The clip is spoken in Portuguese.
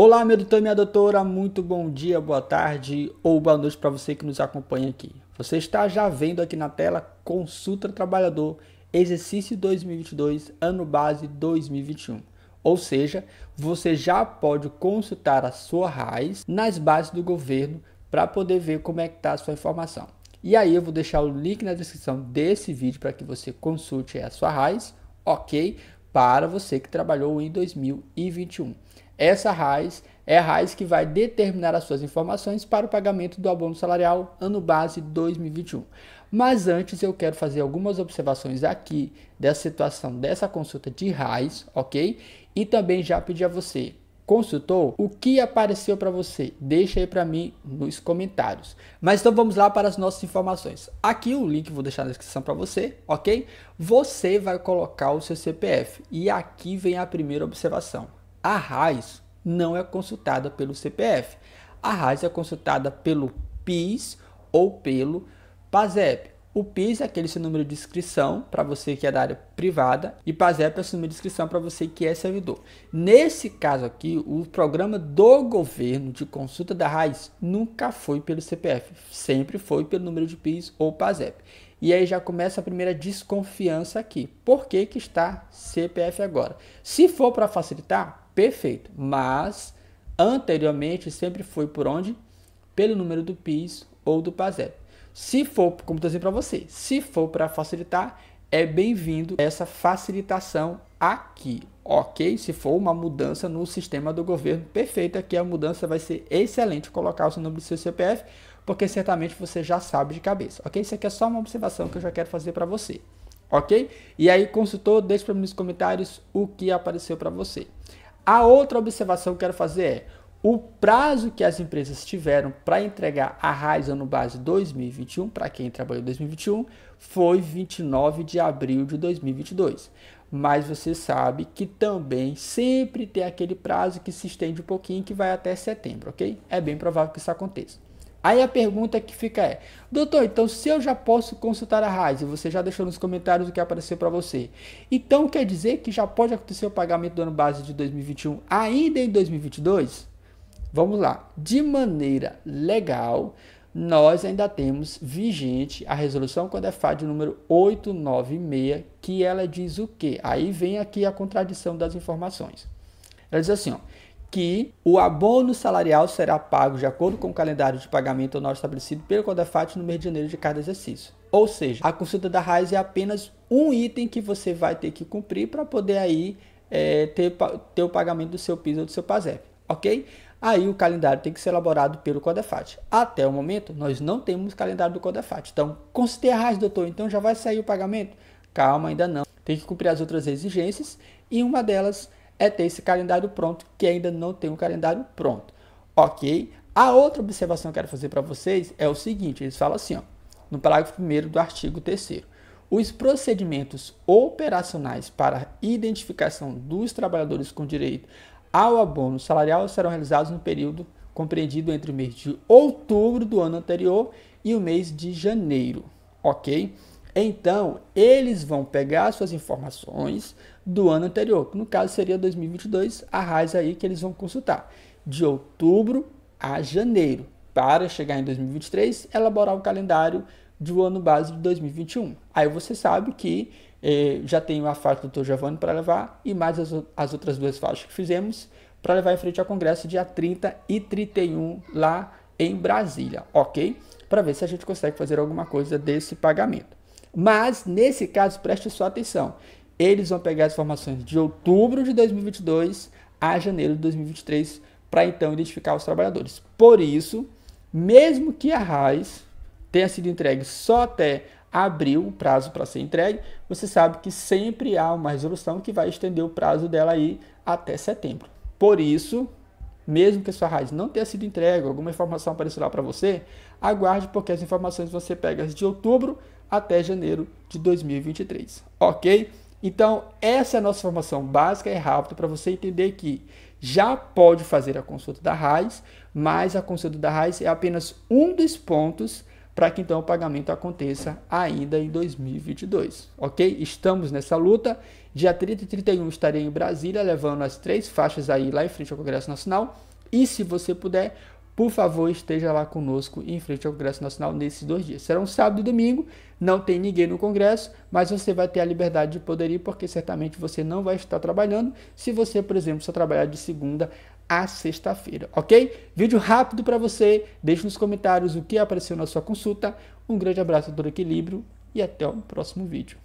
Olá, meu doutor, minha doutora, muito bom dia, boa tarde ou boa noite para você que nos acompanha aqui. Você está já vendo aqui na tela Consulta Trabalhador, exercício 2022, ano base 2021. Ou seja, você já pode consultar a sua RAIS nas bases do governo para poder ver como é que está a sua informação. E aí eu vou deixar o link na descrição desse vídeo para que você consulte a sua RAIS, ok? Para você que trabalhou em 2021. Essa raiz é a raiz que vai determinar as suas informações para o pagamento do abono salarial ano base 2021. Mas antes eu quero fazer algumas observações aqui dessa situação dessa consulta de raiz, ok? E também já pedir a você, consultou, o que apareceu para você? Deixa aí para mim nos comentários. Mas então vamos lá para as nossas informações. Aqui o link vou deixar na descrição para você, ok? Você vai colocar o seu CPF e aqui vem a primeira observação a RAIS não é consultada pelo CPF. A RAIS é consultada pelo PIS ou pelo PASEP. O PIS é aquele seu número de inscrição para você que é da área privada e PASEP é o seu número de inscrição para você que é servidor. Nesse caso aqui, o programa do governo de consulta da raiz nunca foi pelo CPF, sempre foi pelo número de PIS ou PASEP. E aí já começa a primeira desconfiança aqui. Por que, que está CPF agora? Se for para facilitar, Perfeito. Mas anteriormente sempre foi por onde? Pelo número do PIS ou do PASEP. Se for, como eu para você, se for para facilitar, é bem-vindo essa facilitação aqui, ok? Se for uma mudança no sistema do governo, perfeita, que a mudança vai ser excelente colocar o seu nome do seu CPF, porque certamente você já sabe de cabeça, ok? Isso aqui é só uma observação que eu já quero fazer para você, ok? E aí, consultor, deixe para mim nos comentários o que apareceu para você. A outra observação que eu quero fazer é o prazo que as empresas tiveram para entregar a RAIS ano base 2021, para quem trabalhou em 2021, foi 29 de abril de 2022. Mas você sabe que também sempre tem aquele prazo que se estende um pouquinho, que vai até setembro, ok? É bem provável que isso aconteça. Aí a pergunta que fica é: Doutor, então se eu já posso consultar a RAIS, você já deixou nos comentários o que apareceu para você. Então quer dizer que já pode acontecer o pagamento do ano base de 2021 ainda em 2022? Vamos lá. De maneira legal, nós ainda temos vigente a resolução quando é FAD número 896, que ela diz o quê? Aí vem aqui a contradição das informações. Ela diz assim, ó, que o abono salarial será pago de acordo com o calendário de pagamento anual estabelecido pelo CODEFAT no mês de janeiro de cada exercício. Ou seja, a consulta da RAIS é apenas um item que você vai ter que cumprir para poder aí é, ter, ter o pagamento do seu PIS ou do seu PASEP, ok? Aí o calendário tem que ser elaborado pelo CODEFAT. Até o momento, nós não temos calendário do CODEFAT. Então, consultei a RAIS, doutor, então já vai sair o pagamento? Calma, ainda não. Tem que cumprir as outras exigências e uma delas é ter esse calendário pronto, que ainda não tem um calendário pronto, ok? A outra observação que eu quero fazer para vocês é o seguinte, eles falam assim, ó, no parágrafo 1 do artigo 3 os procedimentos operacionais para identificação dos trabalhadores com direito ao abono salarial serão realizados no período compreendido entre o mês de outubro do ano anterior e o mês de janeiro, ok? Então, eles vão pegar suas informações do ano anterior, que no caso seria 2022, a raiz aí que eles vão consultar, de outubro a janeiro, para chegar em 2023, elaborar o calendário do ano base de 2021. Aí você sabe que eh, já tem a faixa do Dr. Giovanni para levar e mais as, as outras duas faixas que fizemos para levar em frente ao Congresso dia 30 e 31 lá em Brasília, ok? Para ver se a gente consegue fazer alguma coisa desse pagamento. Mas, nesse caso, preste sua atenção. Eles vão pegar as informações de outubro de 2022 a janeiro de 2023 para então identificar os trabalhadores. Por isso, mesmo que a RAIS tenha sido entregue só até abril, o prazo para ser entregue, você sabe que sempre há uma resolução que vai estender o prazo dela aí até setembro. Por isso, mesmo que a sua RAIS não tenha sido entregue, alguma informação aparecerá para você, aguarde porque as informações você pega de outubro até janeiro de 2023, ok? Então, essa é a nossa formação básica e é rápida para você entender que já pode fazer a consulta da RAIS, mas a consulta da RAIS é apenas um dos pontos para que então o pagamento aconteça ainda em 2022, ok? Estamos nessa luta. Dia 30 e 31 estarei em Brasília levando as três faixas aí lá em frente ao Congresso Nacional. E se você puder, por favor, esteja lá conosco em frente ao Congresso Nacional nesses dois dias. Serão sábado e domingo, não tem ninguém no Congresso, mas você vai ter a liberdade de poder ir, porque certamente você não vai estar trabalhando se você, por exemplo, só trabalhar de segunda a sexta-feira, ok? Vídeo rápido para você, deixe nos comentários o que apareceu na sua consulta. Um grande abraço do equilíbrio e até o próximo vídeo.